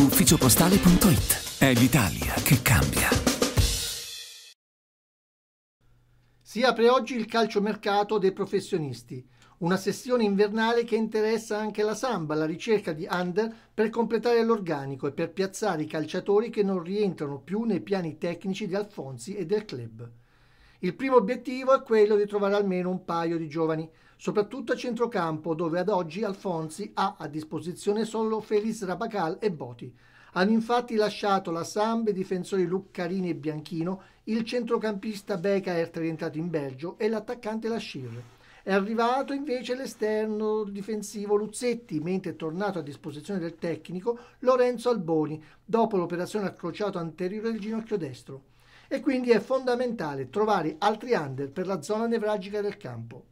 ufficiopostale.it. È l'Italia che cambia. Si apre oggi il calciomercato dei professionisti, una sessione invernale che interessa anche la Samba, la ricerca di under per completare l'organico e per piazzare i calciatori che non rientrano più nei piani tecnici di Alfonsi e del club. Il primo obiettivo è quello di trovare almeno un paio di giovani, soprattutto a centrocampo dove ad oggi Alfonsi ha a disposizione solo Felice Rabacal e Boti. Hanno infatti lasciato la Samb i difensori Luccarini e Bianchino, il centrocampista Becaert rientrato in Belgio e l'attaccante Lascire. È arrivato invece l'esterno difensivo Luzzetti, mentre è tornato a disposizione del tecnico Lorenzo Alboni, dopo l'operazione al crociato anteriore del ginocchio destro e quindi è fondamentale trovare altri under per la zona nevragica del campo.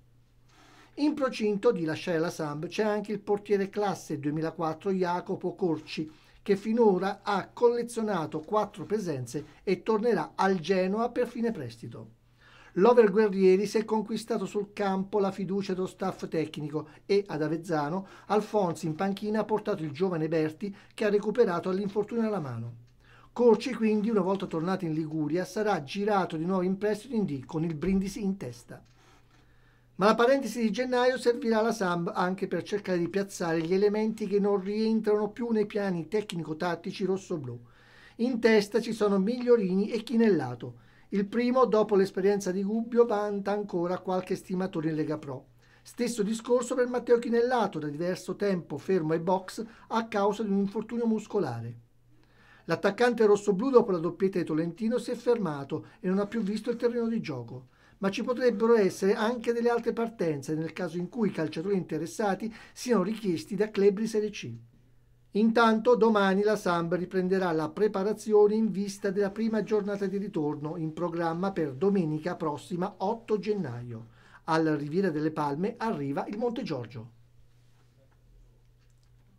In procinto di lasciare la Samp c'è anche il portiere classe 2004 Jacopo Corci, che finora ha collezionato quattro presenze e tornerà al Genoa per fine prestito. L'over Guerrieri si è conquistato sul campo la fiducia dello staff tecnico e ad Avezzano Alfonso in panchina ha portato il giovane Berti che ha recuperato all'infortunio alla mano. Corci quindi, una volta tornato in Liguria, sarà girato di nuovo in prestito in D con il Brindisi in testa. Ma la parentesi di gennaio servirà alla Samb anche per cercare di piazzare gli elementi che non rientrano più nei piani tecnico-tattici rosso-blu. In testa ci sono Migliorini e Chinellato. Il primo, dopo l'esperienza di Gubbio, vanta ancora qualche stimatore in Lega Pro. Stesso discorso per Matteo Chinellato, da diverso tempo fermo ai box a causa di un infortunio muscolare. L'attaccante rossoblu dopo la doppietta di Tolentino si è fermato e non ha più visto il terreno di gioco. Ma ci potrebbero essere anche delle altre partenze nel caso in cui i calciatori interessati siano richiesti da club di Serie C. Intanto domani la Samb riprenderà la preparazione in vista della prima giornata di ritorno in programma per domenica prossima 8 gennaio. Alla Riviera delle Palme arriva il Monte Giorgio.